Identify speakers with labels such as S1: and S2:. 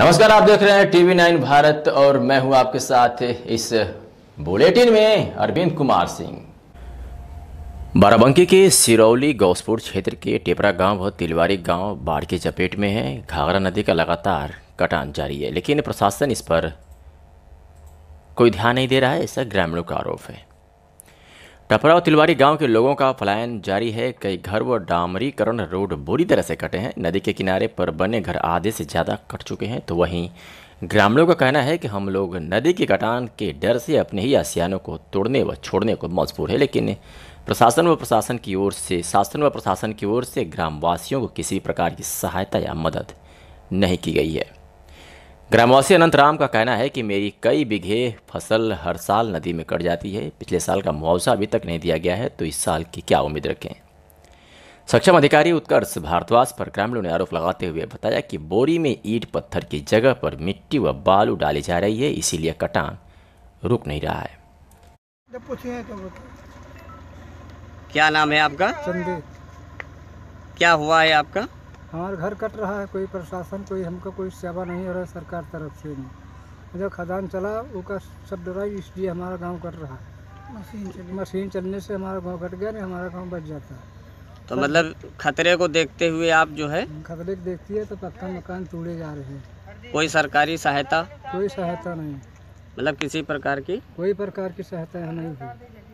S1: नमस्कार आप देख रहे हैं टीवी नाइन भारत और मैं हूं आपके साथ इस बुलेटिन में अरविंद कुमार सिंह बाराबंकी के सिरौली गौसपुर क्षेत्र के टेपरा गांव व तिलवारी गांव बाढ़ की चपेट में है घाघरा नदी का लगातार कटान जारी है लेकिन प्रशासन इस पर कोई ध्यान नहीं दे रहा है ऐसा ग्रामीणों का आरोप है टपरा तिलवारी गांव के लोगों का पलायन जारी है कई घर व डामरीकरण रोड बुरी तरह से कटे हैं नदी के किनारे पर बने घर आधे से ज़्यादा कट चुके हैं तो वहीं ग्रामीणों का कहना है कि हम लोग नदी के कटान के डर से अपने ही आसियानों को तोड़ने व छोड़ने को मजबूर है लेकिन प्रशासन व प्रशासन की ओर से शासन व प्रशासन की ओर से ग्रामवासियों को किसी प्रकार की सहायता या मदद नहीं की गई है ग्रामवासी अनंत राम का कहना है कि मेरी कई बीघे फसल हर साल नदी में कट जाती है पिछले साल का मुआवजा अभी तक नहीं दिया गया है तो इस साल की क्या उम्मीद रखें सक्षम अधिकारी उत्कर्ष भारद्वाज पर ग्रामीणों ने आरोप लगाते हुए बताया कि बोरी में ईट पत्थर की जगह पर मिट्टी व बालू डाली जा रही है इसीलिए कटान रुक नहीं रहा है
S2: तो
S3: क्या नाम है आपका
S2: क्या हुआ है आपका हमारा घर कट रहा है कोई प्रशासन कोई हमको कोई सेवा नहीं हो रहा है सरकार तरफ से नहीं जब खदान चला उसका सब डरा इसलिए हमारा गांव कट रहा है मशीन चल मशीन चलने से हमारा गांव कट गया नहीं हमारा गांव बच जाता है
S3: तो मतलब खतरे को देखते हुए आप जो है
S2: खतरे को देखती है तो पक्का मकान टूटे जा रहे हैं कोई
S3: सरकारी सहायता कोई सहायता नहीं मतलब किसी प्रकार की कोई प्रकार की सहायता नहीं
S2: हुई